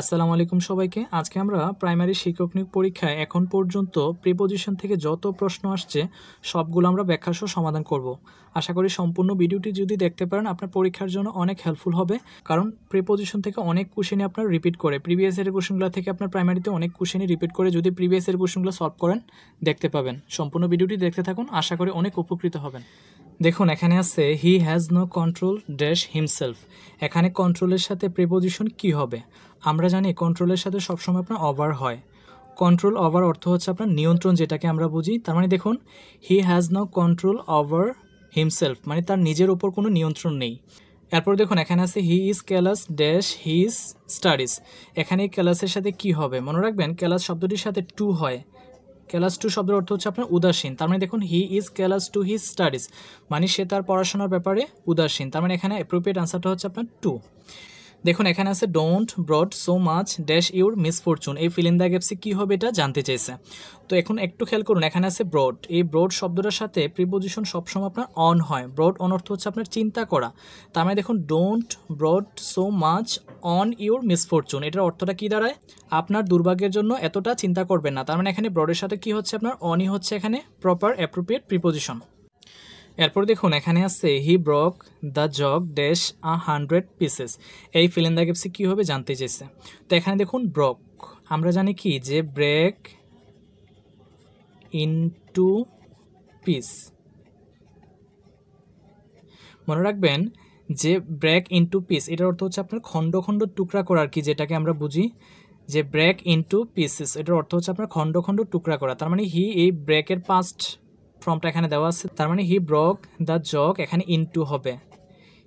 আসসালামু আলাইকুম সবাইকে আজকে আমরা প্রাইমারি শিক্ষক নিয়োগ পরীক্ষায় এখন পর্যন্ত প্রিপোজিশন থেকে যত প্রশ্ন আসছে সবগুলো আমরা ব্যাখ্যাসহ সমাধান করব আশা করি সম্পূর্ণ ভিডিওটি যদি দেখতে পারেন আপনার পরীক্ষার জন্য অনেক হেল্পফুল হবে কারণ প্রিপোজিশন থেকে অনেক কোশ্চেনই আপনার রিপিট করে প্রিভিয়াস এর কোশ্চেনগুলো থেকে আপনার প্রাইমারিতে অনেক কোশ্চেনই রিপিট করে যদি প্রিভিয়াস এর কোশ্চেনগুলো সলভ করেন দেখতে পাবেন সম্পূর্ণ ভিডিওটি দেখতে থাকুন আশা করি অনেক উপকৃত হবেন দেখুন এখানে আছে he has no control dash himself এখানে কন্ট্রোলের সাথে প্রিপোজিশন কি হবে আমরা জানি কন্ট্রোলের সাথে সবসময় আপনার ওভার হয় কন্ট্রোল ওভার অর্থ হচ্ছে আপনার নিয়ন্ত্রণ যেটাকে আমরা বুঝি তার মানে দেখুন he has no control over himself মানে তার নিজের ওপর কোনো নিয়ন্ত্রণ নেই এরপর দেখুন এখানে আছে he is callous dash his studies এখানে ক্যালাসের সাথে কি হবে মনে রাখবেন ক্যালাস শব্দটির সাথে টু হয় ক্যালাস টু শব্দের অর্থ হচ্ছে আপনার উদাসীন তার মানে দেখুন he is callous to his studies মানে সে তার পড়াশোনার ব্যাপারে উদাসীন তার মানে এখানে অ্যাপ্রোপ্রিয়েট আনসারটা হচ্ছে আপনার টু দেখুন এখানে আছে don't brood so much dash your misfortune এই ফিল ইন দ্য গ্যাপসে কী হবে এটা জানতে চাইছে তো এখন একটু খেয়াল করুন এখানে আছে ব্রড এই ব্রড শব্দটার সাথে প্রিপোজিশন সবসময় আপনার অন হয় ব্রড অন অর্থ হচ্ছে আপনার চিন্তা করা তার মানে দেখুন don't brood so much on your misfortune এটার অর্থটা কি দাঁড়ায় আপনার দুর্ভাগ্যের জন্য এতটা চিন্তা করবেন না তার মানে এখানে ব্রডের সাথে কি হচ্ছে আপনার অনই হচ্ছে এখানে প্রপার অ্যাপ্রোপ্রিয়েট প্রিপোজিশন এরপর দেখুন এখানে আছে he broke the jug dash a hundred pieces এই ফিলেন দ্য গেপসে কী হবে জানতে চেয়েছে তো এখানে দেখুন ব্রক আমরা জানি কি যে ব্রেক ইনটু পিস মনে রাখবেন যে ব্রেক ইনটু পিস এটার অর্থ হচ্ছে আপনার খণ্ড খণ্ড টুকরা করা আর কি যেটাকে আমরা বুঝি যে ব্রেক ইনটু পিসেস এটার অর্থ হচ্ছে আপনার খণ্ড খণ্ড টুকরা করা তার মানে হি এই ব্রেকের পাস্ট ফর্মটা এখানে দেওয়া আছে তার মানে হি ব্রক দ্য জগ এখানে ইনটু হবে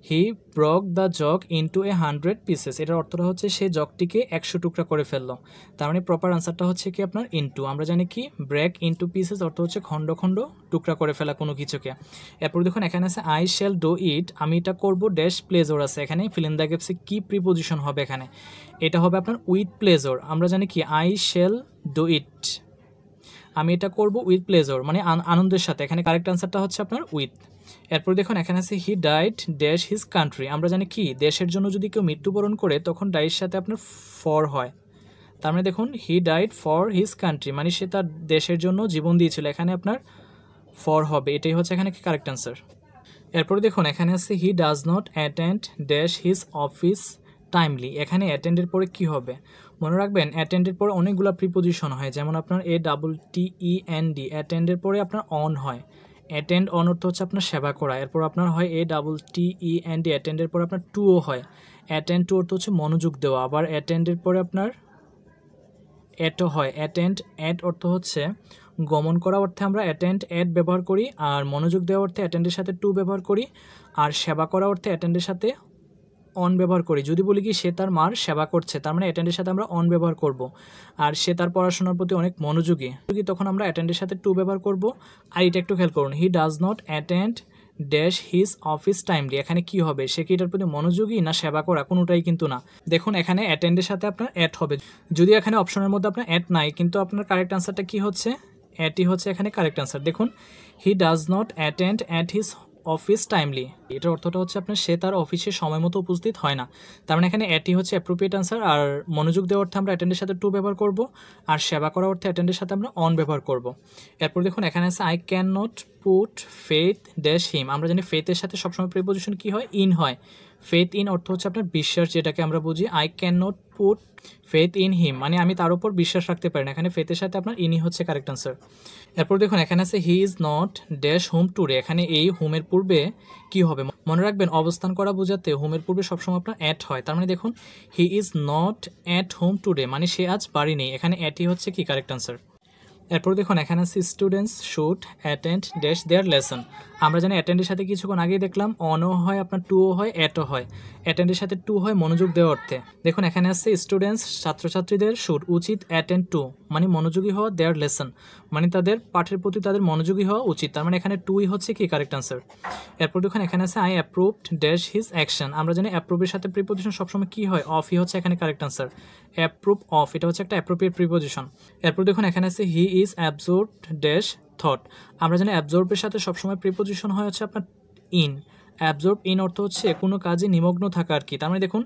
he broke the jug into a hundred pieces এটার অর্থটা হচ্ছে সে জগটিকে একশো টুকরা করে ফেললো তার মানে প্রপার আনসারটা হচ্ছে কি আপনার ইনটু আমরা জানি কি ব্রেক ইনটু পিসেস অর্থ হচ্ছে খণ্ড খণ্ড টুকরা করে ফেলা কোনো কিছুকে এরপর দেখুন এখানে আছে আই শ্যাল ডো ইট আমি এটা করবো ড্যাশ প্লেজোর আছে এখানে ফিলিন দ্য গ্যাপসে কী প্রিপোজিশন হবে এখানে এটা হবে আপনার উইথ প্লেজোর আমরা জানি কি আই শ্যাল ডো ইট আমি এটা করব উইথ প্লেজর মানে আনন্দের সাথে এখানে কারেক্ট আনসারটা হচ্ছে আপনার উইথ এরপর দেখুন এখানে আছে হি ডাইট ড্যাশ হিজ কান্ট্রি আমরা জানি কি দেশের জন্য যদি কেউ মৃত্যুবরণ করে তখন ডাইয়ের সাথে আপনার ফর হয় তার মানে দেখুন হি ডাইট ফর হিজ কান্ট্রি মানে সে তার দেশের জন্য জীবন দিয়েছিল এখানে আপনার ফর হবে এটাই হচ্ছে এখানে কারেক্ট আনসার এরপর দেখুন এখানে আছে he does not attend dash his office timely এখানে অ্যাটেন্ডের পরে কি হবে মনে রাখবেন অ্যাটেন্ডের পরে অনেকগুলো প্রিপোজিশন হয় যেমন আপনার A double T E N D অ্যাটেন্ডের পরে আপনার অন হয় অ্যাটেন্ড অন অর্থ হচ্ছে আপনার সেবা করা এরপর আপনার হয় A double T E N D অ্যাটেন্ডের পরে আপনার টুও হয় অ্যাটেন্ড টু অর্থ হচ্ছে মনোযোগ দেওয়া আবার অ্যাটেন্ডের পরে আপনার অ্যাটও হয় অ্যাটেন্ড অ্যাট অর্থ হচ্ছে গমন করা অর্থে আমরা অ্যাটেন্ড অ্যাট ব্যবহার করি আর মনোযোগ দেওয়া অর্থে অ্যাটেন্ডের সাথে টু ব্যবহার করি আর সেবা করা অর্থে অ্যাটেন্ডের সাথে অন ব্যবহার করি যদি বলি কি সে তার মার সেবা করছে তার মানে অ্যাটেন্ডের সাথে আমরা অন ব্যবহার করব। আর সে তার পড়াশোনার প্রতি অনেক মনোযোগী তখন আমরা অ্যাটেন্ডের সাথে টু ব্যবহার করব আর এটা একটু খেয়াল করুন he does not attend dash his office timely এখানে কি হবে সে কি এটার প্রতি মনোযোগী না সেবা করা কোনোটাই কিন্তু না দেখুন এখানে অ্যাটেন্ডের সাথে আপনার অ্যাড হবে যদি এখানে অপশনের মধ্যে আপনার অ্যাড নাই কিন্তু আপনার কারেক্ট আনসারটা কি হচ্ছে অ্যাটই হচ্ছে এখানে কারেক্ট আনসার দেখুন he does not attend at his office timely এটার অর্থটা হচ্ছে আপনার সে তার অফিসে সময় মতো উপস্থিত হয় না তার মানে এখানে অ্যাটি হচ্ছে অ্যাপ্রোপ্রিয়েট আনসার আর মনোযোগ দেওয়ার অর্থে আমরা অ্যাটেন্ডের সাথে টু ব্যবহার করব আর সেবা করার অর্থে অ্যাটেন্ডের সাথে আমরা অন ব্যবহার করব এরপর দেখুন এখানে আছে I can cannot put faith dash him আমরা জানি ফেথের সাথে সবসময় প্রিপোজিশন কী হয় ইন হয় ফেথ ইন অর্থ হচ্ছে আপনার বিশ্বাস যেটাকে আমরা বুঝি I can cannot put faith in him মানে আমি তার উপর বিশ্বাস রাখতে পারি না এখানে ফেথের সাথে আপনার ইনই হচ্ছে কারেক্ট অ্যান্সার এরপর দেখুন এখানে আছে he is not dash home টুরে এখানে এই হোমের পূর্বে কি হবে মনে রাখবেন অবস্থান করা বোঝাতে হোমের পূর্বে সবসময় আপনার অ্যাট হয় তার মানে দেখুন he is not at home today মানে সে আজ বাড়ি নেই এখানে অ্যাটই হচ্ছে কি কারেক্ট অ্যান্সার এরপর দেখুন এখানে আছে students should attend dash their lesson আমরা জানি অ্যাটেন্ডের সাথে কিছুক্ষণ আগেই দেখলাম অনও হয় আপনার টুও হয় অ্যাটও হয় অ্যাটেন্ডের সাথে টু হয় মনোযোগ দেওয়ার অর্থে দেখুন এখানে আছে স্টুডেন্টস ছাত্রছাত্রীদের শুট উচিত অ্যাটেন্ড টু মানে মনোযোগী হওয়া দেয়ার লেসন মানে তাদের পাঠের প্রতি তাদের মনোযোগী হওয়া উচিত তার মানে এখানে টুই হচ্ছে কি কারেক্ট আনসার এরপর দেখুন এখানে আছে I approved dash his action আমরা জানি অ্যাপ্রুভের সাথে প্রিপোজিশন সবসময় কী হয় অফ ই হচ্ছে এখানে কারেক্ট আনসার অ্যাপ্রুভ অফ এটা হচ্ছে একটা অ্যাপ্রোপ্রিয়েট প্রিপোজিশন এরপর দেখুন এখানে আছে he is absorb dash thought আমরা জানি অ্যাবজর্ভের সাথে সবসময় প্রিপোজিশন হয় হচ্ছে আপনার ইন অ্যাবজর্ব ইন অর্থ হচ্ছে কোনো কাজে নিমগ্ন থাকা আর কি তার মানে দেখুন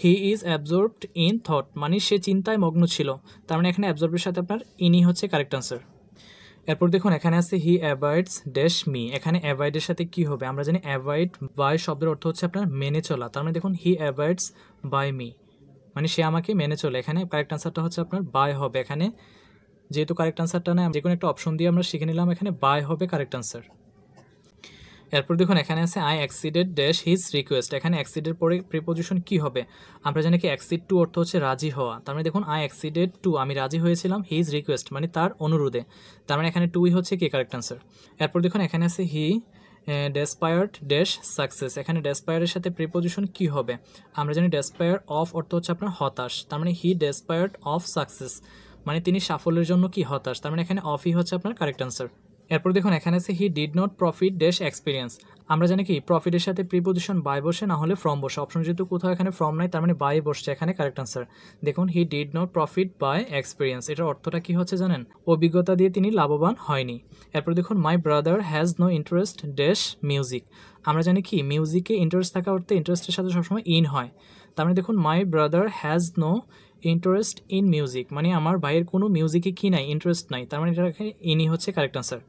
he is absorbed in thought মানে সে চিন্তায় মগ্ন ছিল তার মানে এখানে অ্যাবজর্বের সাথে আপনার ইনই হচ্ছে কারেক্ট আনসার এরপর দেখুন এখানে আছে হি অ্যাভয়েডস ড্যাশ মি এখানে অ্যাভয়েডের সাথে কি হবে আমরা জানি অ্যাভয়েড বাই শব্দের অর্থ হচ্ছে আপনার মেনে চলা তার মানে দেখুন হি অ্যাভয়েডস বাই মি মানে সে আমাকে মেনে চলে এখানে কারেক্ট আনসারটা হচ্ছে আপনার বাই হবে এখানে যেহেতু কারেক্ট আনসারটা নেই যে কোনো একটা অপশন দিয়ে আমরা শিখে নিলাম এখানে বাই হবে কারেক্ট আনসার এরপর দেখুন এখানে আছে I acceded dash his request এখানে অ্যাক্সিডের পরে প্রিপোজিশন কি হবে আমরা জানি কি অ্যাক্সিড টু অর্থ হচ্ছে রাজি হওয়া তার মানে দেখুন আই অ্যাক্সিডেড টু আমি রাজি হয়েছিলাম হিজ রিকোয়েস্ট মানে তার অনুরোধে তার মানে এখানে টুই হচ্ছে কি কারেক্ট অ্যান্সার এরপর দেখুন এখানে আছে হি ডেসপায়ার্ড ড্যাশ সাকসেস এখানে ডেসপায়ারের সাথে প্রিপোজিশন কি হবে আমরা জানি ডেসপায়ার অফ অর্থ হচ্ছে আপনার হতাশ তার মানে হি ডেসপায়ার্ড অফ সাকসেস মানে তিনি সাফল্যের জন্য কি হতাশ তার মানে এখানে অফই হচ্ছে আপনার কারেক্ট অ্যান্সার এরপর দেখুন এখানে আছে he did not profit dash experience আমরা জানি কি প্রফিটের সাথে প্রিপোজিশন বাই বসে না হলে ফ্রম বসে অপশন যেহেতু কোথাও এখানে ফ্রম নাই তার মানে বাই বসছে এখানে কারেক্ট আনসার দেখুন he did not profit by experience এটার অর্থটা কি হচ্ছে জানেন অভিজ্ঞতা দিয়ে তিনি লাভবান হয়নি এরপর দেখুন my brother has no interest dash music আমরা জানি কি মিউজিকে ইন্টারেস্ট থাকা অর্থে ইন্টারেস্টের সাথে সবসময় ইন হয় তার মানে দেখুন my brother has no interest in music মানে আমার ভাইয়ের কোনো মিউজিকে কী নাই ইন্টারেস্ট নাই তার মানে এটা ইনই হচ্ছে কারেক্ট আনসার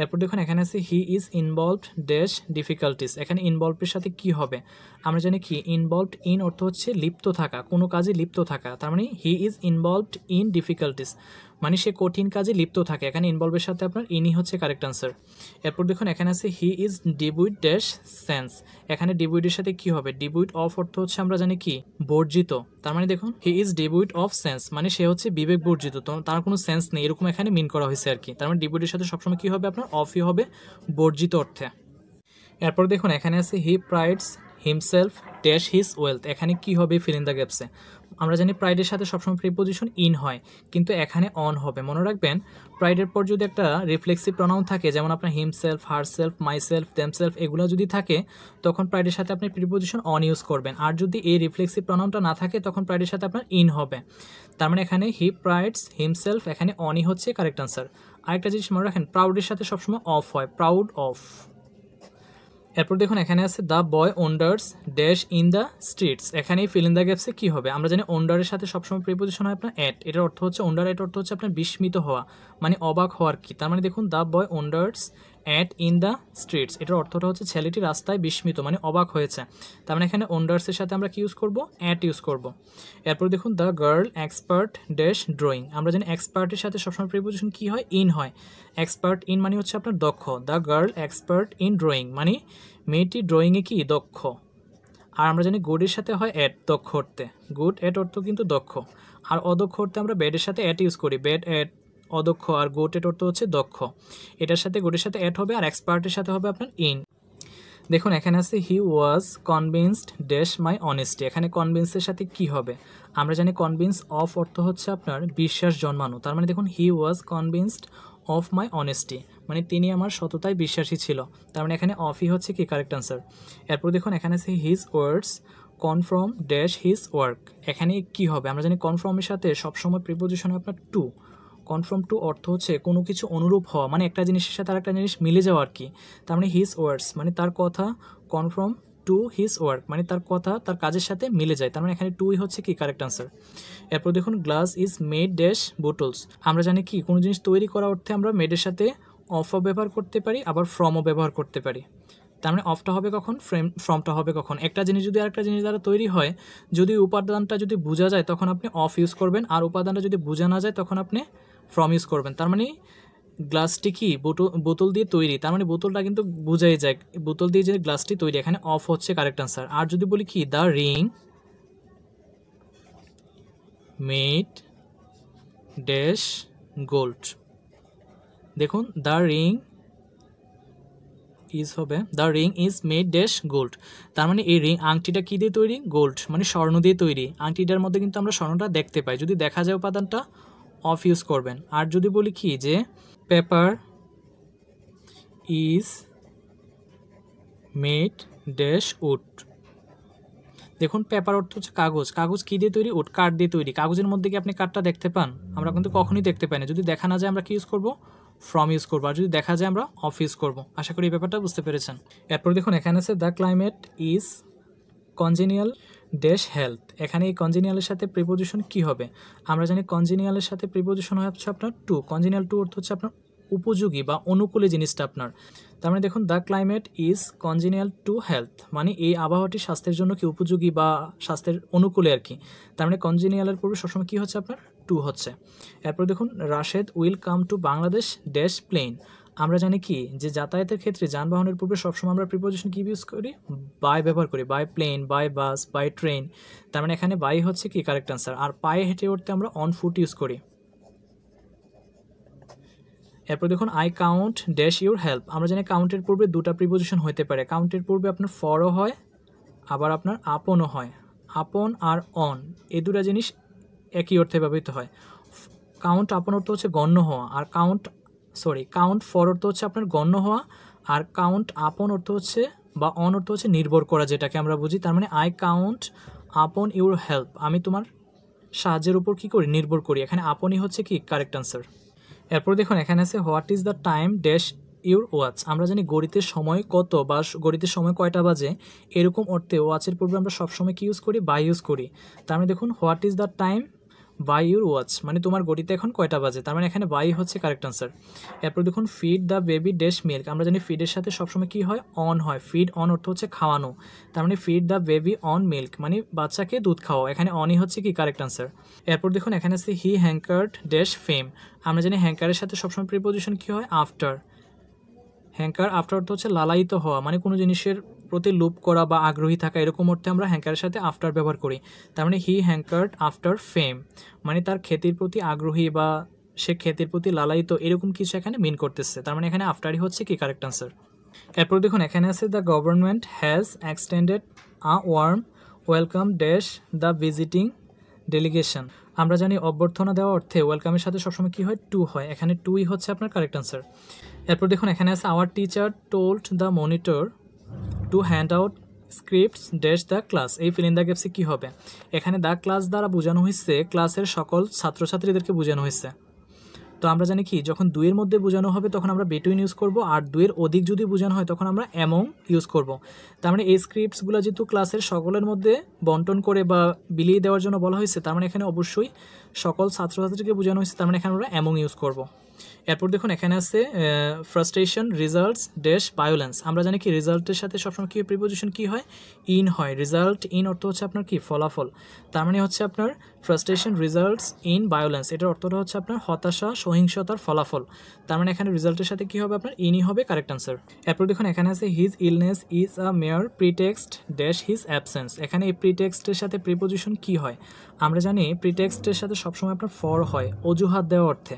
এরপর দেখুন এখানে আছে he is involved dash difficulties এখানে ইনভলভের সাথে কি হবে আমরা জানি কি ইনভলভড ইন অর্থ হচ্ছে লিপ্ত থাকা কোনো কাজে লিপ্ত থাকা তার মানে he is involved in difficulties মানে সে কঠিন কাজে লিপ্ত থাকে এখানে ইনভলভের সাথে আপনার ইনি হচ্ছে কারেক্ট আনসার এরপর দেখুন এখানে আছে হি ইজ ডিবুইড ড্যাশ সেন্স এখানে ডিবুইডের সাথে কি হবে ডিবুইড অফ অর্থ হচ্ছে আমরা জানি কি বর্জিত তার মানে দেখুন হি ইজ ডিবুইড অফ সেন্স মানে সে হচ্ছে বিবেক বর্জিত তার কোনো সেন্স নেই এরকম এখানে মিন করা হয়েছে আর কি তার মানে ডিবুইডের সাথে সবসময় কী হবে আপনার অফই হবে বর্জিত অর্থে এরপর দেখুন এখানে আছে he prides himself dash his wealth এখানে কি হবে ফিল ইন দ্য গ্যাপসে আমরা জানি প্রাইডের সাথে সবসময় প্রিপোজিশন ইন হয় কিন্তু এখানে অন হবে মনে রাখবেন প্রাইডের পর যদি একটা রিফ্লেক্সিভ প্রনাউন থাকে যেমন আপনার হিমসেলফ হারসেলফ মাইসেলফ দেমসেলফ এগুলো যদি থাকে তখন প্রাইডের সাথে আপনি প্রিপোজিশন অন ইউজ করবেন আর যদি এই রিফ্লেক্সিভ প্রনাউনটা না থাকে তখন প্রাইডের সাথে আপনার ইন হবে তার মানে এখানে হি প্রাইডস হিমসেলফ এখানে অনই হচ্ছে কারেক্ট আনসার আরেকটা জিনিস মনে রাখেন প্রাউডের সাথে সবসময় অফ হয় প্রাউড অফ এরপর দেখুন এখানে আছে the boy wanders dash in the streets এখানে ফিল ইন দ্য গ্যাপসে কী হবে আমরা জানি ওন্ডারের সাথে সবসময় প্রিপোজিশন হয় আপনার অ্যাট এটার অর্থ হচ্ছে ওন্ডার এটার অর্থ হচ্ছে আপনার বিস্মিত হওয়া মানে অবাক হওয়ার কি তার মানে দেখুন the boy wanders at in the streets এটার অর্থটা হচ্ছে ছেলেটি রাস্তায় বিস্মিত মানে অবাক হয়েছে তার মানে এখানে ওন্ডার্সের সাথে আমরা কি ইউজ করবো অ্যাট ইউজ করবো এরপর দেখুন the girl expert dash drawing আমরা জানি এক্সপার্টের সাথে সবসময় প্রিপোজিশন কী হয় ইন হয় এক্সপার্ট ইন মানে হচ্ছে আপনার দক্ষ the girl expert in drawing মানে মেয়েটি ড্রয়িংয়ে কি দক্ষ আর আমরা জানি গুডের সাথে হয় অ্যাট দক্ষ অর্থে গুড অ্যাট অর্থ কিন্তু দক্ষ আর অদক্ষ অর্থে আমরা ব্যাডের সাথে অ্যাট ইউজ করি ব্যাড অ্যাট অদক্ষ আর গোটেট অর্থ হচ্ছে দক্ষ এটার সাথে গোটের সাথে অ্যাড হবে আর এক্সপার্টের সাথে হবে আপনার ইন দেখুন এখানে আছে he was convinced dash my honesty এখানে কনভিন্সের সাথে কি হবে আমরা জানি কনভিন্স অফ অর্থ হচ্ছে আপনার বিশ্বাস জন্মানো তার মানে দেখুন he was convinced of my honesty মানে তিনি আমার সততায় বিশ্বাসী ছিল তার মানে এখানে অফই হচ্ছে কি কারেক্ট অ্যান্সার এরপর দেখুন এখানে আছে his words confirm dash his work এখানে কি হবে আমরা জানি কনফার্মের সাথে সবসময় প্রিপোজিশন আপনার টু কনফার্ম টু অর্থ হচ্ছে কোনো কিছু অনুরূপ হওয়া মানে একটা জিনিসের সাথে আর একটা জিনিস মিলে যাওয়া আর কি তার মানে হিজ ওয়ার্ডস মানে তার কথা কনফার্ম টু হিজ ওয়ার্ক মানে তার কথা তার কাজের সাথে মিলে যায় তার মানে এখানে টুই হচ্ছে কি কারেক্ট আনসার এরপর দেখুন glass is made dash bottles আমরা জানি কি কোনো জিনিস তৈরি করা অর্থে আমরা মেডের সাথে অফও ব্যবহার করতে পারি আবার ফ্রমও ব্যবহার করতে পারি তার মানে অফটা হবে কখন ফ্রেম ফর্মটা হবে কখন একটা জিনিস যদি আরেকটা জিনিস দ্বারা তৈরি হয় যদি উপাদানটা যদি বোঝা যায় তখন আপনি অফ ইউজ করবেন আর উপাদানটা যদি বোঝা না যায় তখন আপনি ফ্রম ইউজ করবেন তার মানে গ্লাসটি কি বোতল দিয়ে তৈরি তার মানে বোতলটা কিন্তু বোঝাই যায় বোতল দিয়ে যে গ্লাসটি তৈরি এখানে অফ হচ্ছে কারেক্ট আনসার আর যদি বলি কি the ring made dash gold দেখুন দ্য রিং ইজ হবে the ring is made dash gold তার মানে এই রিং আংটিটা কী দিয়ে তৈরি গোল্ড মানে স্বর্ণ দিয়ে তৈরি আংটিটার মধ্যে কিন্তু আমরা স্বর্ণটা দেখতে পাই যদি দেখা যায় উপাদানটা অফ ইউজ করবেন আর যদি বলি কি যে paper is made dash wood দেখুন পেপার অর্থ হচ্ছে কাগজ কাগজ কী দিয়ে তৈরি উড কাঠ দিয়ে তৈরি কাগজের মধ্যে কি আপনি কাঠটা দেখতে পান আমরা কিন্তু কখনই দেখতে পাই না যদি দেখা না যায় আমরা কী ইউজ করবো ফ্রম ইউজ করবো আর যদি দেখা যায় আমরা অফ ইউজ করবো আশা করি এই ব্যাপারটা বুঝতে পেরেছেন এরপর দেখুন এখানে আছে the climate is congenial dash health এখানে এই কনজিনিয়ালের সাথে প্রিপোজিশন কি হবে আমরা জানি কনজিনিয়ালের সাথে প্রিপোজিশন হচ্ছে আপনার টু কনজিনিয়াল টু অর্থ হচ্ছে আপনার উপযোগী বা অনুকূলে জিনিসটা আপনার তার মানে দেখুন the climate is congenial to health মানে এই আবহাওয়াটি স্বাস্থ্যের জন্য কি উপযোগী বা স্বাস্থ্যের অনুকূলে আর কি তার মানে কনজিনিয়ালের পূর্বে সবসময় কী হচ্ছে আপনার টু হচ্ছে এরপর দেখুন Rashed will come to Bangladesh dash plane আমরা জানি কি যে যাতায়াতের ক্ষেত্রে যানবাহনের পূর্বে সবসময় আমরা প্রিপোজিশন কী ইউজ করি বাই ব্যবহার করি by plane by bus by train তার মানে এখানে বাই হচ্ছে কি কারেক্ট আনসার আর পায়ে হেঁটে উঠতে আমরা অন ফুট ইউজ করি এরপর দেখুন I count dash your help আমরা জানি কাউন্টের পূর্বে দুটা প্রিপোজিশন হতে পারে কাউন্টের পূর্বে আপনার ফরও হয় আবার আপনার আপনও হয় আপন আর অন এ দুটা জিনিস একই অর্থে ব্যবহৃত হয় কাউন্ট আপন অর্থ হচ্ছে গণ্য হওয়া আর কাউন্ট সরি কাউন্ট ফর অর্থ হচ্ছে আপনার গণ্য হওয়া আর কাউন্ট আপন অর্থ হচ্ছে বা অন অর্থ হচ্ছে নির্ভর করা যেটাকে আমরা বুঝি তার মানে I count upon your help আমি তোমার সাহায্যের উপর কি করি নির্ভর করি এখানে আপনই হচ্ছে কি কারেক্ট আনসার এরপর দেখুন এখানে আছে what is the time dash your watch আমরা জানি গড়িতে সময় কত বা গড়িতে সময় কয়টা বাজে এরকম অর্থে ওয়াচের পূর্বে আমরা সবসময় কি ইউজ করি বা ইউজ করি তার মানে দেখুন what is the time by your watch মানে তোমার গড়িতে এখন কয়টা বাজে তার মানে এখানে বাই হচ্ছে কারেক্ট আনসার এরপর দেখুন feed the baby dash milk আমরা জানি ফিডের সাথে সবসময় কী হয় অন হয় ফিড অন অর্থ হচ্ছে খাওয়ানো তার মানে feed the baby on milk মানে বাচ্চাকে দুধ খাওয়া এখানে অনই হচ্ছে কি কারেক্ট আনসার এরপর দেখুন এখানে আছে হি হ্যাঙ্কার্ড ড্যাশ ফেম আমরা জানি হ্যাঙ্কারের সাথে সবসময় প্রিপোজিশন কী হয় আফটার হ্যাঙ্কার আফটার অর্থ হচ্ছে লালায়িত হওয়া মানে কোনো জিনিসের প্রতি লুপ করা বা আগ্রহী থাকা এরকম অর্থে আমরা হ্যাঙ্কারের সাথে আফটার ব্যবহার করি তার মানে হি হ্যাঙ্কার্ড আফটার ফেম মানে তার খ্যাতির প্রতি আগ্রহী বা সে খ্যাতির প্রতি লালায়িত এরকম কিছু এখানে মিন করতেছে তার মানে এখানে আফটারই হচ্ছে কি কারেক্ট আনসার এরপর দেখুন এখানে আছে the government has extended a warm welcome dash the visiting delegation আমরা জানি অভ্যর্থনা দেওয়া অর্থে ওয়েলকামের সাথে সবসময় কী হয় টু হয় এখানে টুই হচ্ছে আপনার কারেক্ট আনসার এরপর দেখুন এখানে আছে our teacher told the monitor to hand out scripts dash the class এই ফিল ইন দ্য গ্যাপসে কী হবে এখানে দ্য ক্লাস দ্বারা বোঝানো হয়েছে ক্লাসের সকল ছাত্রছাত্রীদেরকে বোঝানো হয়েছে তো আমরা জানি কি যখন দুইয়ের মধ্যে বোঝানো হবে তখন আমরা বেটুইন ইউজ করব আর দুইয়ের অধিক যদি বোঝানো হয় তখন আমরা অ্যামং ইউজ করব তার মানে এই স্ক্রিপ্টসগুলো যেহেতু ক্লাসের সকলের মধ্যে বন্টন করে বা বিলিয়ে দেওয়ার জন্য বলা হয়েছে তার মানে এখানে অবশ্যই সকল ছাত্রছাত্রীকে বোঝানো হয়েছে তার মানে এখানে আমরা অ্যামং ইউজ করব এরপর দেখুন এখানে আছে ফ্রাস্ট্রেশন রেজাল্টস ড্যাশ ভায়োলেন্স আমরা জানি কি রেজাল্টের সাথে সবসময় কী প্রিপোজিশন কী হয় ইন হয় রেজাল্ট ইন অর্থ হচ্ছে আপনার কি ফলাফল তার মানে হচ্ছে আপনার ফ্রাস্ট্রেশন রিজাল্টস ইন ভায়োলেন্স এটার অর্থটা হচ্ছে আপনার হতাশা সহিংসতার ফলাফল তার মানে এখানে রিজাল্টের সাথে কী হবে আপনার ইনই হবে কারেক্ট অ্যান্সার এরপর দেখুন এখানে আছে his illness is a mere pretext dash his absence এখানে এই প্রিটেক্সটের সাথে প্রিপোজিশন কি হয় আমরা জানি প্রিটেক্সটের সাথে সবসময় আপনার ফর হয় অজুহাত দেওয়া অর্থে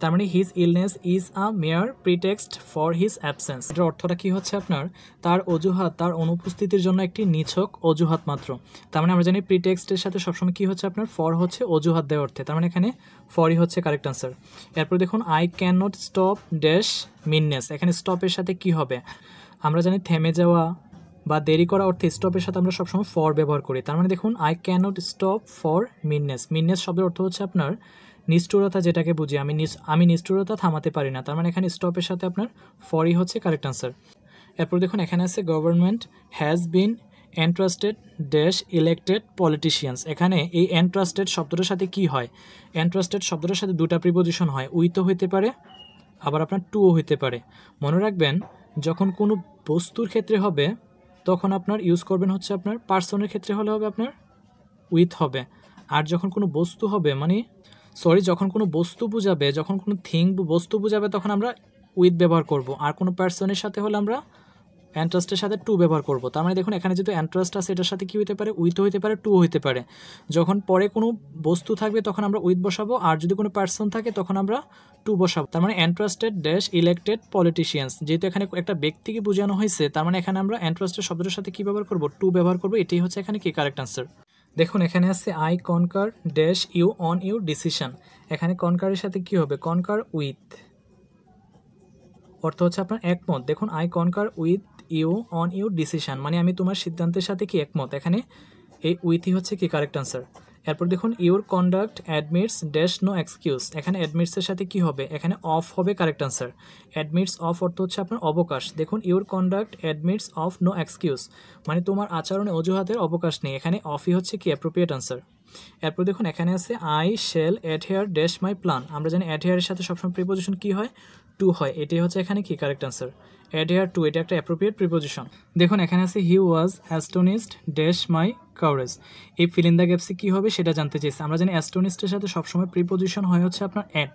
তার মানে his illness is a mere pretext for his absence এটার অর্থটা কি হচ্ছে আপনার তার অজুহাত তার অনুপস্থিতির জন্য একটি নিছক অজুহাত মাত্র তার মানে আমরা জানি প্রিটেক্সটের সাথে সবসময় কি হচ্ছে আপনার ফর ফর হচ্ছে অজুহাত দেওয়া অর্থে তার মানে এখানে ফরই হচ্ছে কারেক্ট আনসার এরপর দেখুন I can not stop dash meanness এখানে স্টপের সাথে কি হবে আমরা জানি থেমে যাওয়া বা দেরি করা অর্থে স্টপের সাথে আমরা সবসময় ফর ব্যবহার করি তার মানে দেখুন I can not stop for meanness meanness শব্দের অর্থ হচ্ছে আপনার নিষ্ঠুরতা যেটাকে বুঝি আমি আমি নিষ্ঠুরতা থামাতে পারি না তার মানে এখানে স্টপের সাথে আপনার ফরই হচ্ছে কারেক্ট আনসার এরপর দেখুন এখানে আছে government has been entrusted dash elected politicians এখানে এই এন্ট্রাস্টেড শব্দটার সাথে কি হয় এন্ট্রাস্টেড শব্দটার সাথে দুটো প্রিপোজিশন হয় উইথও হইতে পারে আবার আপনার টুও হইতে পারে মনে রাখবেন যখন কোনো বস্তুর ক্ষেত্রে হবে তখন আপনার ইউজ করবেন হচ্ছে আপনার পার্সনের ক্ষেত্রে হলে হবে আপনার উইথ হবে আর যখন কোনো বস্তু হবে মানে সরি যখন কোনো বস্তু বোঝাবে যখন কোনো থিং বস্তু বোঝাবে তখন আমরা উইথ ব্যবহার করব আর কোনো পার্সনের সাথে হলে আমরা অ্যান্ট্রাস্টের সাথে টু ব্যবহার করব তার মানে দেখুন এখানে যেহেতু অ্যান্ট্রাস্ট আছে এটার সাথে কী হতে পারে উইথ হতে পারে টু হতে পারে যখন পরে কোনো বস্তু থাকবে তখন আমরা উইথ বসাবো আর যদি কোনো পার্সন থাকে তখন আমরা টু বসাবো তার মানে অ্যান্ট্রাস্টেড ড্যাশ ইলেক্টেড পলিটিশিয়ানস যেহেতু এখানে একটা ব্যক্তিকে বোঝানো হয়েছে তার মানে এখানে আমরা অ্যান্ট্রাস্টের শব্দটার সাথে কী ব্যবহার করবো টু ব্যবহার করবো এটাই হচ্ছে এখানে কি কারেক্ট অ্যান্সার দেখুন এখানে আছে I concur dash you on you decision এখানে কনকারের সাথে কি হবে কনকার উইথ অর্থ হচ্ছে আপনার একমত দেখুন I concur with you on your decision মানে আমি তোমার সিদ্ধান্তের সাথে কি একমত এখানে এই উইথই হচ্ছে কি কারেক্ট আনসার এরপর দেখুন your conduct admits dash no excuse এখানে অ্যাডমিটসের সাথে কি হবে এখানে অফ হবে কারেক্ট আনসার অ্যাডমিটস অফ অর্থ হচ্ছে আপনার অবকাশ দেখুন your conduct admits of no excuse মানে তোমার আচরণে অজুহাতের অবকাশ নেই এখানে অফই হচ্ছে কি অ্যাপ্রোপ্রিয়েট আনসার এরপর দেখুন এখানে আছে I shall add here dash my plan আমরা জানি অ্যাড হেয়ারের সাথে সবসময় প্রিপোজিশন কী হয় টু হয় এটাই হচ্ছে এখানে কি কারেক্ট অ্যান্সার অ্যাডেয়ার টু এটা একটা অ্যাপ্রোপ্রিয়েট প্রিপোজিশন দেখুন এখানে আছে he was astonished dash my কাউরেজ এই ফিলিন গ্যাপসি কী হবে সেটা জানতে চাইছি আমরা জানি অ্যাস্টোনিস্টের সাথে সবসময় প্রিপোজিশন হয় হচ্ছে আপনার অ্যাট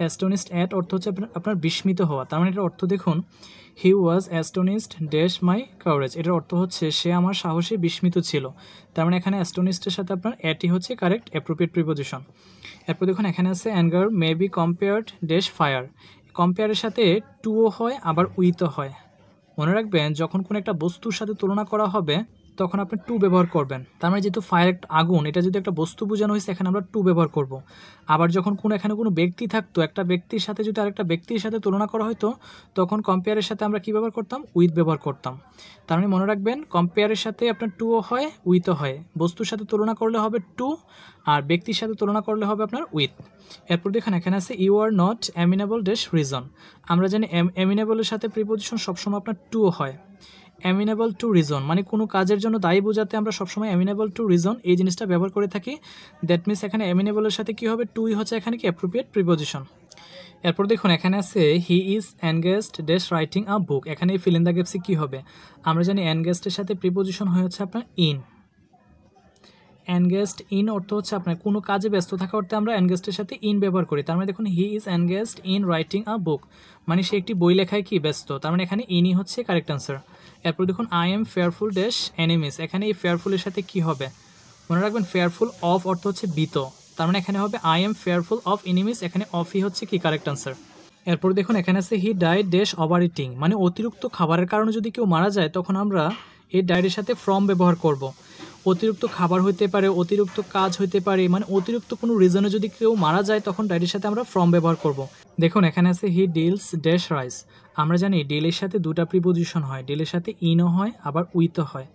অ্যাস্টোনিস্ট অ্যাট অর্থ হচ্ছে আপনার বিস্মিত হওয়া তার মানে এটার অর্থ দেখুন he was astonished dash my কাউরেজ এটার অর্থ হচ্ছে সে আমার সাহসে বিস্মিত ছিল তার মানে এখানে অ্যাস্টোনিস্টের সাথে আপনার অ্যাটই হচ্ছে কারেক্ট অ্যাপ্রোপ্রিয়েট প্রিপোজিশন এরপর দেখুন এখানে আছে anger may be compared dash fire কম্পেয়ারের সাথে টুও হয় আবার উইথও হয় মনে রাখবেন যখন কোনো একটা বস্তুর সাথে তুলনা করা হবে তখন আপনি টু ব্যবহার করবেন তার মানে যেহেতু ফায়ার একটা আগুন এটা যদি একটা বস্তু বোঝানো হয়েছে এখানে আমরা টু ব্যবহার করব। আবার যখন কোনো এখানে কোনো ব্যক্তি থাকতো একটা ব্যক্তির সাথে যদি আরেকটা ব্যক্তির সাথে তুলনা করা হতো তখন কম্পেয়ারের সাথে আমরা কী ব্যবহার করতাম উইথ ব্যবহার করতাম তার মানে মনে রাখবেন কম্পেয়ারের সাথে আপনার টুও হয় উইথও হয় বস্তুর সাথে তুলনা করলে হবে টু আর ব্যক্তির সাথে তুলনা করলে হবে আপনার উইথ এরপর দেখেন এখানে আছে you are not amenable dash reason আমরা জানি অ্যামিনেবলের সাথে প্রিপোজিশন সবসময় আপনার টুও হয় অ্যামিনেবল টু রিজন মানে কোনো কাজের জন্য দায়ী বোঝাতে আমরা সবসময় অ্যামিনেবল টু রিজন এই জিনিসটা ব্যবহার করে থাকি দ্যাট মিনস এখানে অ্যামিনেবলের সাথে কী হবে টুই হচ্ছে এখানে কি অ্যাপ্রোপ্রিয়েট প্রিপোজিশন এরপর দেখুন এখানে আছে he is অ্যানগেস্ট dress writing a বুক এখানে এই ফিলিন দা গ্যাপসি কী হবে আমরা জানি অ্যানগেস্টের সাথে প্রিপোজিশন হয়ে হচ্ছে আপনার ইন অ্যানগেস্ট ইন অর্থ হচ্ছে আপনার কোনো কাজে ব্যস্ত থাকা অর্থে আমরা অ্যানগেস্টের সাথে ইন ব্যবহার করি তার মানে দেখুন he is engaged in writing a book মানে সে একটি বই লেখায় কি ব্যস্ত তার মানে এখানে ইনই হচ্ছে কারেক্ট অ্যান্সার এরপর দেখুন I am fearful dash enemies এখানে এই ফেয়ারফুলের সাথে কি হবে মনে রাখবেন ফেয়ারফুল অফ অর্থ হচ্ছে বিত তার মানে এখানে হবে I am fearful of enemies এখানে অফই হচ্ছে কি কারেক্ট আনসার এরপর দেখুন এখানে আছে he died dash overeating মানে অতিরিক্ত খাবারের কারণে যদি কেউ মারা যায় তখন আমরা এই ডায়েটের সাথে ফ্রম ব্যবহার করব। অতিরিক্ত খাবার হইতে পারে অতিরিক্ত কাজ হইতে পারে মানে অতিরিক্ত কোনো রিজনে যদি কেউ মারা যায় তখন ডায়েটের সাথে আমরা ফ্রম ব্যবহার করব। দেখুন এখানে আছে হি ডিলস ড্যাশ রাইস আমরা জানি ডেলের সাথে দুটা প্রিপোজিশন হয় ডেলের সাথে ইনও হয় আবার উইথও হয়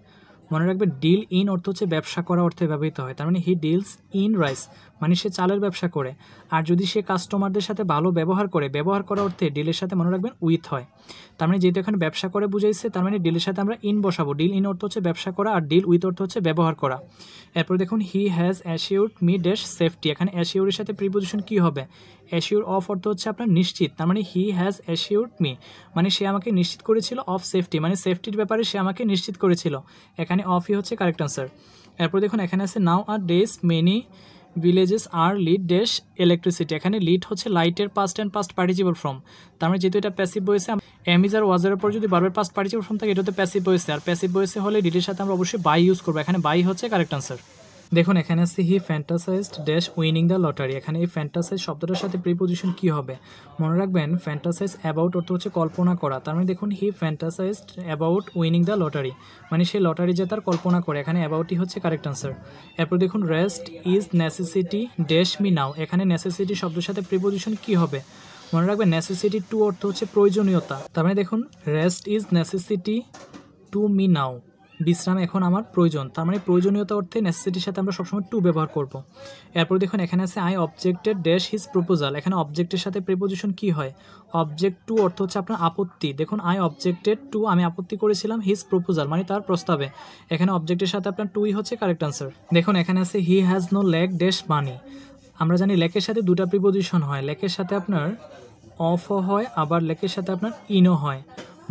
মনে রাখবে ডিল ইন অর্থ হচ্ছে ব্যবসা করা অর্থে ব্যবহৃত হয় তার মানে হি ডিলস ইন রাইস মানে সে চালের ব্যবসা করে আর যদি সে কাস্টমারদের সাথে ভালো ব্যবহার করে ব্যবহার করা অর্থে ডিলের সাথে মনে রাখবেন উইথ হয় তার মানে যেহেতু এখানে ব্যবসা করে বুঝাইছে তার মানে ডিলের সাথে আমরা ইন বসাবো ডিল ইন অর্থ হচ্ছে ব্যবসা করা আর ডিল উইথ অর্থ হচ্ছে ব্যবহার করা এরপর দেখুন he has assure me dash safety এখানে অ্যাসিউরের সাথে প্রিপোজিশন কী হবে অ্যাসিউর অফ অর্থ হচ্ছে আপনার নিশ্চিত তার মানে হি হ্যাজ অ্যাসিওর মি মানে সে আমাকে নিশ্চিত করেছিল অফ সেফটি মানে সেফটির ব্যাপারে সে আমাকে নিশ্চিত করেছিল এখানে অফই হচ্ছে কারেক্ট অ্যান্সার এরপর দেখুন এখানে আছে nowadays many villages are lit dash electricity এখানে লিড হচ্ছে লাইটের past and past participle form তার মানে যেহেতু এটা প্যাসিভ বয়েসে এমিজ আর ওয়াজের পর যদি বারবার পাস্ট পার্টিসিপল ফর্ম থাকে এটা হতে প্যাসিভ বয়েছে আর প্যাসিভ বয়েছে হলে ডিডের সাথে আমরা অবশ্যই বাই ইউজ করবো এখানে বাই হচ্ছে কারেক্ট আনসার দেখুন এখানে আছে he fantasized dash winning the lottery এখানে এই ফ্যান্টাসাইজ শব্দটার সাথে প্রিপোজিশন কি হবে মনে রাখবেন ফ্যান্টাসাইজ অ্যাবাউট অর্থ হচ্ছে কল্পনা করা তার মানে দেখুন he fantasized about winning the lottery মানে সে লটারি যে তার কল্পনা করে এখানে অ্যাবাউটই হচ্ছে কারেক্ট অ্যান্সার এরপর দেখুন rest is necessity dash me now এখানে নেসেসিটি শব্দের সাথে প্রিপোজিশন কি হবে মনে রাখবেন নেসেসিটি টু অর্থ হচ্ছে প্রয়োজনীয়তা তার মানে দেখুন rest is necessity to me now বিশ্রাম এখন আমার প্রয়োজন তার মানে প্রয়োজনীয়তা অর্থে নেসেসিটির সাথে আমরা সবসময় টু ব্যবহার করব এরপর দেখুন এখানে আছে I objected dash his proposal এখানে অবজেক্টের সাথে প্রিপোজিশন কি হয় অবজেক্ট টু অর্থ হচ্ছে আপনার আপত্তি দেখুন আই অবজেক্টেড টু আমি আপত্তি করেছিলাম হিজ প্রপোজাল মানে তার প্রস্তাবে এখানে অবজেক্টের সাথে আপনার টুই হচ্ছে কারেক্ট আনসার দেখুন এখানে আছে he has no lack dash money আমরা জানি লেকের সাথে দুটা প্রিপোজিশন হয় লেকের সাথে আপনার অফও হয় আবার লেকের সাথে আপনার ইনও হয়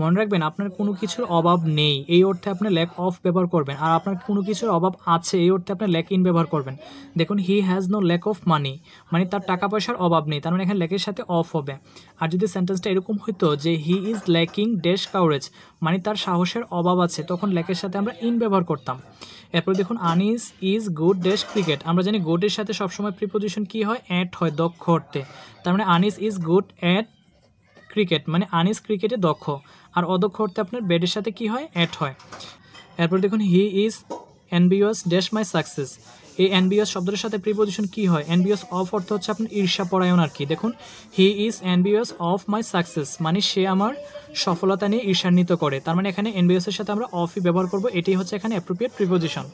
মনে রাখবেন আপনার কোনো কিছুর অভাব নেই এই অর্থে আপনি ল্যাক অফ ব্যবহার করবেন আর আপনার কোনো কিছুর অভাব আছে এই অর্থে আপনি ল্যাক ইন ব্যবহার করবেন দেখুন he has no lack of money মানে তার টাকা পয়সার অভাব নেই তার মানে এখানে ল্যাকের সাথে অফ হবে আর যদি সেন্টেন্সটা এরকম হইতো যে he is lacking dash courage মানে তার সাহসের অভাব আছে তখন ল্যাকের সাথে আমরা ইন ব্যবহার করতাম এরপর দেখুন Anis is good dash cricket আমরা জানি গুডের সাথে সবসময় প্রিপোজিশন কী হয় অ্যাট হয় দক্ষ অর্থে তার মানে Anis is good at cricket মানে আনিস ক্রিকেটে দক্ষ আর অদক্ষ অর্থে আপনার ব্যাটের সাথে কি হয় অ্যাট হয় এরপর দেখুন he is envious dash my success এই এনবিওস শব্দের সাথে প্রিপোজিশন কি হয় এনবিওস অফ অর্থ হচ্ছে আপনার ঈর্ষাপরায়ণ আর কি দেখুন he is envious of my success মানে সে আমার সফলতা নিয়ে ঈর্ষান্বিত করে তার মানে এখানে এনবিওসের সাথে আমরা অফই ব্যবহার করব এটাই হচ্ছে এখানে অ্যাপ্রোপ্রিয়েট প্রিপোজিশন